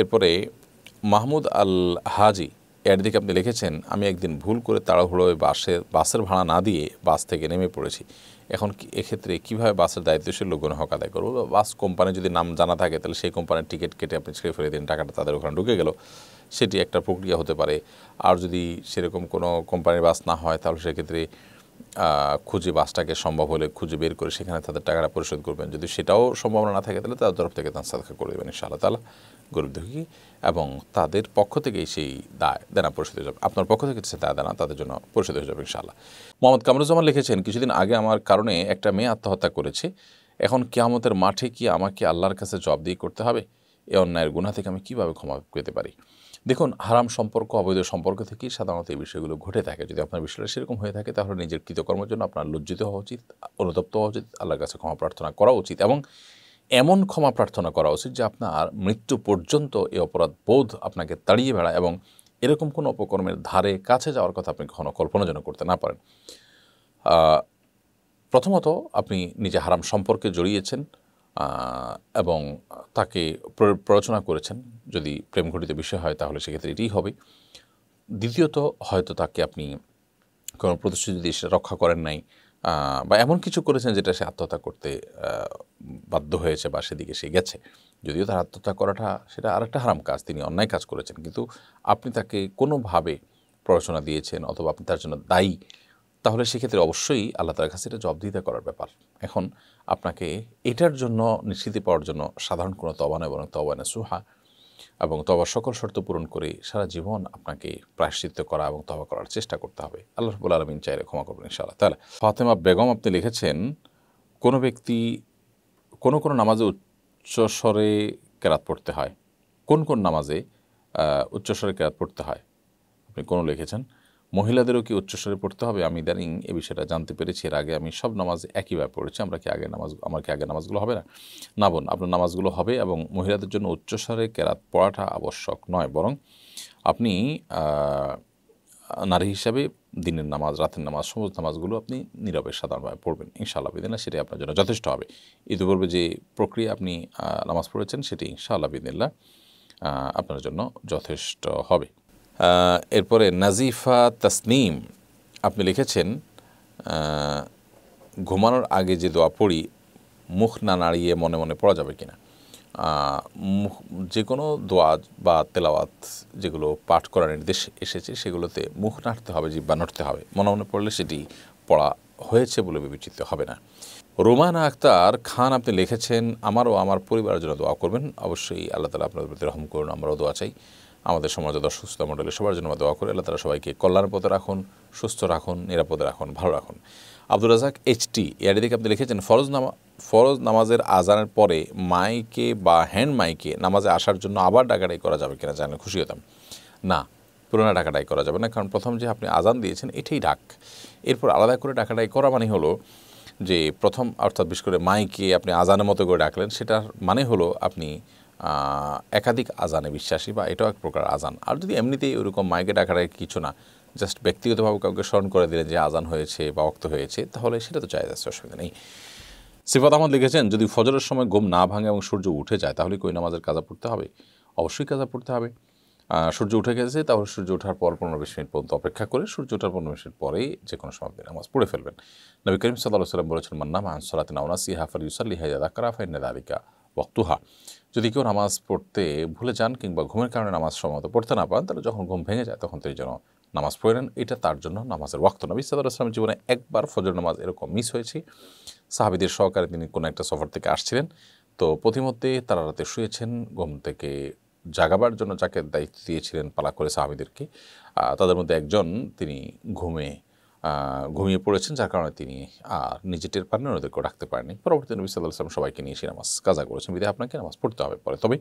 এরপরে মাহমুদ আল হাজি এর দিকে আপনি লিখেছেন আমি একদিন ভুল করে তাড়াহুড়োয় বাসের বাসের ভাড়া না দিয়ে বাস থেকে নেমে পড়েছি এখন এক্ষেত্রে কীভাবে বাসের দায়িত্বশীল লোকজন হক আদায় করবো বাস কোম্পানি যদি নাম জানা থাকে তাহলে সেই কোম্পানির টিকিট কেটে আপনি ছেড়ে ফেলে দিন টাকাটা তাদের ওখানে ঢুকে গেল সেটি একটা প্রক্রিয়া হতে পারে আর যদি সেরকম কোনো কোম্পানির বাস না হয় তাহলে সেক্ষেত্রে খুঁজে বাসটাকে সম্ভব হলে খুঁজে বের করে সেখানে তাদের টাকাটা পরিশোধ করবেন যদি সেটাও সম্ভাবনা না থাকে তাহলে তাদের তরফ থেকে তাঁর সাদা করে দেবেন ইনশাআল্লাহ তালা গরিব দুঃখী এবং তাদের পক্ষ থেকেই সেই দায় দেনা পরিশোধ হয়ে যাবে আপনার পক্ষ থেকে সে দায় দেনা তাদের জন্য পরিশোধ হয়ে যাবে ইনশাআল্লাহ মোহাম্মদ কামরুজ্জামান লিখেছেন কিছুদিন আগে আমার কারণে একটা মেয়ে আত্মহত্যা করেছে এখন কেয়ামতের মাঠে কি আমাকে আল্লাহর কাছে দিয়ে করতে হবে এ অন্যায়ের গুণা থেকে আমি কীভাবে ক্ষমা পেতে পারি দেখুন হারাম সম্পর্ক অবৈধ সম্পর্ক থেকেই সাধারণত এই বিষয়গুলো ঘটে থাকে যদি আপনার বিষয়টা সেরকম হয়ে থাকে তাহলে নিজের কৃতকর্মের জন্য আপনার লজ্জিত হওয়া উচিত অনুতপ্ত হওয়া উচিত আল্লাহর কাছে ক্ষমা প্রার্থনা করা উচিত এবং এমন ক্ষমা প্রার্থনা করা উচিত যে আপনার মৃত্যু পর্যন্ত এই অপরাধ বোধ আপনাকে তাড়িয়ে বেড়ায় এবং এরকম কোনো অপকর্মের ধারে কাছে যাওয়ার কথা আপনি কখনো কল্পনা যেন করতে না পারেন প্রথমত আপনি নিজে হারাম সম্পর্কে জড়িয়েছেন এবং তাকে প্ররোচনা করেছেন যদি প্রেম ঘটিত বিষয় হয় তাহলে সেক্ষেত্রে এটি হবে দ্বিতীয়ত হয়তো তাকে আপনি কোনো প্রতিশ্রুতি দিয়ে সেটা রক্ষা করেন নাই বা এমন কিছু করেছেন যেটা সে আত্মহত্যা করতে বাধ্য হয়েছে বা সেদিকে সে গেছে যদিও তার আত্মহত্যা করাটা সেটা আরেকটা হারাম কাজ তিনি অন্যায় কাজ করেছেন কিন্তু আপনি তাকে কোনোভাবে প্ররোচনা দিয়েছেন অথবা আপনি তার জন্য দায়ী তাহলে সেক্ষেত্রে অবশ্যই আল্লাহ তালার কাছে এটা জবদিদা করার ব্যাপার এখন আপনাকে এটার জন্য নিশ্চিতি পাওয়ার জন্য সাধারণ কোনো তবান এবং তবানা সুহা এবং তবা সকল শর্ত পূরণ করে সারা জীবন আপনাকে প্রায়শ্চিত্ত করা এবং তবা করার চেষ্টা করতে হবে আল্লাহ রবুল আলমিন চাইলে ক্ষমা করবেন ইনশাআল্লাহ তাহলে ফাতেমা বেগম আপনি লিখেছেন কোনো ব্যক্তি কোনো কোনো নামাজে উচ্চস্বরে কেরাত পড়তে হয় কোন কোন নামাজে উচ্চস্বরে কেরাত পড়তে হয় আপনি কোনো লিখেছেন মহিলাদেরও কি উচ্চস্বরে পড়তে হবে আমি ইদানিং এ বিষয়টা জানতে পেরেছি এর আগে আমি সব নামাজ একইভাবে পড়েছি আমরা কি আগে নামাজ আমার কি আগে নামাজগুলো হবে না না বোন আপনার নামাজগুলো হবে এবং মহিলাদের জন্য উচ্চস্বরে কেরাত পড়াটা আবশ্যক নয় বরং আপনি নারী হিসাবে দিনের নামাজ রাতের নামাজ সমস্ত নামাজগুলো আপনি নীরবে সাধারণভাবে পড়বেন ইনশাআল্লাহ বিদিন সেটি আপনার জন্য যথেষ্ট হবে ইতিপূর্বে যে প্রক্রিয়া আপনি নামাজ পড়েছেন সেটি ইনশাআল্লাহ বিদিনাল্লাহ আপনার জন্য যথেষ্ট হবে এরপরে নাজিফা তাসনিম আপনি লিখেছেন ঘুমানোর আগে যে দোয়া পড়ি মুখ না নাড়িয়ে মনে মনে পড়া যাবে কিনা মুখ যে কোনো দোয়া বা তেলাওয়াত যেগুলো পাঠ করার নির্দেশ এসেছে সেগুলোতে মুখ নাড়তে হবে জিব্বা নড়তে হবে মনে মনে পড়লে সেটি পড়া হয়েছে বলে বিবেচিত হবে না রোমান আক্তার খান আপনি লিখেছেন আমারও আমার পরিবারের জন্য দোয়া করবেন অবশ্যই আল্লাহ তালা আপনাদের প্রতি রহম করুন আমরাও দোয়া চাই আমাদের দর্শক শ্রোতা মণ্ডলী সবার জন্য দোয়া করে আল্লাহ তারা সবাইকে কল্যাণ পথে রাখুন সুস্থ রাখুন নিরাপদে রাখুন ভালো রাখুন আব্দুল রাজাক এইচটি এর দিকে আপনি লিখেছেন ফরজ নামা ফরজ নামাজের আজানের পরে মাইকে বা হ্যান্ড মাইকে নামাজে আসার জন্য আবার ডাকাডাই করা যাবে কিনা জানলে খুশি হতাম না পুরোনো ডাকাডাই করা যাবে না কারণ প্রথম যে আপনি আজান দিয়েছেন এটাই ডাক এরপর আলাদা করে ডাকাডাই করা মানে হলো যে প্রথম অর্থাৎ বিশেষ করে মাইকে আপনি আজানের মতো করে ডাকলেন সেটার মানে হলো আপনি একাধিক আজানে বিশ্বাসী বা এটাও এক প্রকার আজান আর যদি এমনিতেই ওরকম মাইকে ডাকার কিছু না জাস্ট ব্যক্তিগতভাবে কাউকে স্মরণ করে দিলে যে আজান হয়েছে বা অক্ত হয়েছে তাহলে সেটা তো চাই যাচ্ছে অসুবিধা নেই সিফাত আহমদ লিখেছেন যদি ফজরের সময় ঘুম না ভাঙে এবং সূর্য উঠে যায় তাহলে কই নামাজের কাজা পড়তে হবে অবশ্যই কাজা পড়তে হবে সূর্য উঠে গেছে তাহলে সূর্য ওঠার পর পনেরো বিশ মিনিট পর্যন্ত অপেক্ষা করে সূর্য ওঠার পনেরো মিনিট পরেই যে কোনো সময় নামাজ পড়ে ফেলবেন নবী করিম সাল্লাহ সাল্লাম বলেছেন মান্নামা আনসলাত নাউনাসি হাফার ইউসাল্লি হাইজাদ কারাফাই আলিকা ওয়াক্তুহা যদি কেউ নামাজ পড়তে ভুলে যান কিংবা ঘুমের কারণে নামাজ সময় পড়তে না পান তাহলে যখন ঘুম ভেঙে যায় তখন তিনি যেন নামাজ পড়ে নেন এটা তার জন্য নামাজের ওয়াক্ত নবী সাদ আসলাম জীবনে একবার ফজর নামাজ এরকম মিস হয়েছে সাহাবিদের সহকারে তিনি কোনো একটা সফর থেকে আসছিলেন তো প্রতিমধ্যে তারা রাতে শুয়েছেন ঘুম থেকে জাগাবার জন্য যাকে দায়িত্ব দিয়েছিলেন পালা করে সাহাবিদেরকে তাদের মধ্যে একজন তিনি ঘুমে ঘুমিয়ে পড়েছেন যার কারণে তিনি আর নিজে টের পাননি ওদেরকে ডাকতে পারেননি পরবর্তী নবী সাল্লাহ আসলাম সবাইকে নিয়ে এসে নামাজ কাজা করেছেন বিধায় আপনাকে নামাজ পড়তে হবে পরে তবে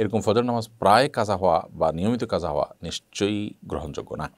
এরকম ফজর নামাজ প্রায় কাজা হওয়া বা নিয়মিত কাজা হওয়া নিশ্চয়ই গ্রহণযোগ্য না